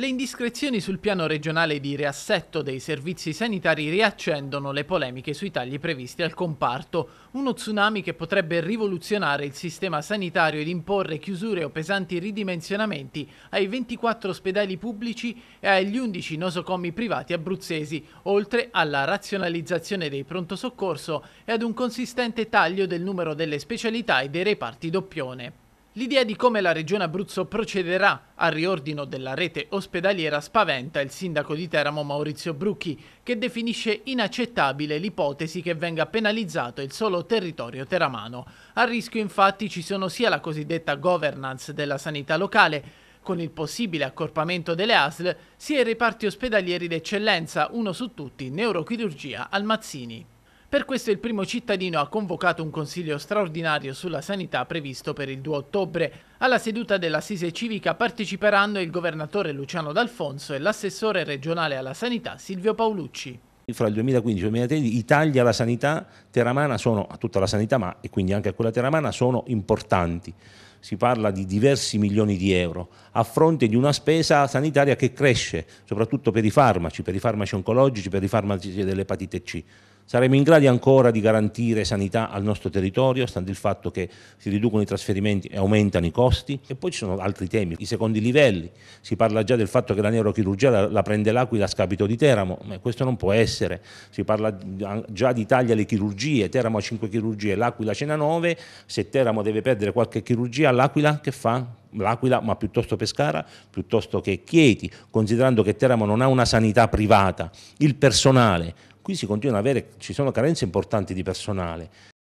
Le indiscrezioni sul piano regionale di riassetto dei servizi sanitari riaccendono le polemiche sui tagli previsti al comparto, uno tsunami che potrebbe rivoluzionare il sistema sanitario ed imporre chiusure o pesanti ridimensionamenti ai 24 ospedali pubblici e agli 11 nosocomi privati abruzzesi, oltre alla razionalizzazione dei pronto soccorso e ad un consistente taglio del numero delle specialità e dei reparti doppione. L'idea di come la Regione Abruzzo procederà al riordino della rete ospedaliera spaventa il sindaco di Teramo Maurizio Brucchi, che definisce inaccettabile l'ipotesi che venga penalizzato il solo territorio teramano. A rischio infatti ci sono sia la cosiddetta governance della sanità locale, con il possibile accorpamento delle ASL, sia i reparti ospedalieri d'eccellenza, uno su tutti, neurochirurgia Almazzini. Per questo il primo cittadino ha convocato un consiglio straordinario sulla sanità previsto per il 2 ottobre. Alla seduta dell'Assise Civica parteciperanno il governatore Luciano D'Alfonso e l'assessore regionale alla sanità Silvio Paolucci fra il 2015 e il 2013 i tagli alla sanità teramana sono, a tutta la sanità ma e quindi anche a quella teramana, sono importanti. Si parla di diversi milioni di euro a fronte di una spesa sanitaria che cresce, soprattutto per i farmaci, per i farmaci oncologici, per i farmaci dell'epatite C. Saremo in grado ancora di garantire sanità al nostro territorio, stando il fatto che si riducono i trasferimenti e aumentano i costi. E poi ci sono altri temi, i secondi livelli. Si parla già del fatto che la neurochirurgia la, la prende l'Aquila a scapito di Teramo, ma questo non può essere. Si parla già di taglia alle chirurgie, Teramo ha 5 chirurgie, l'Aquila ce n'ha 9. Se Teramo deve perdere qualche chirurgia, l'Aquila che fa? l'Aquila, ma piuttosto Pescara, piuttosto che Chieti, considerando che Teramo non ha una sanità privata, il personale qui si continuano ad avere, ci sono carenze importanti di personale,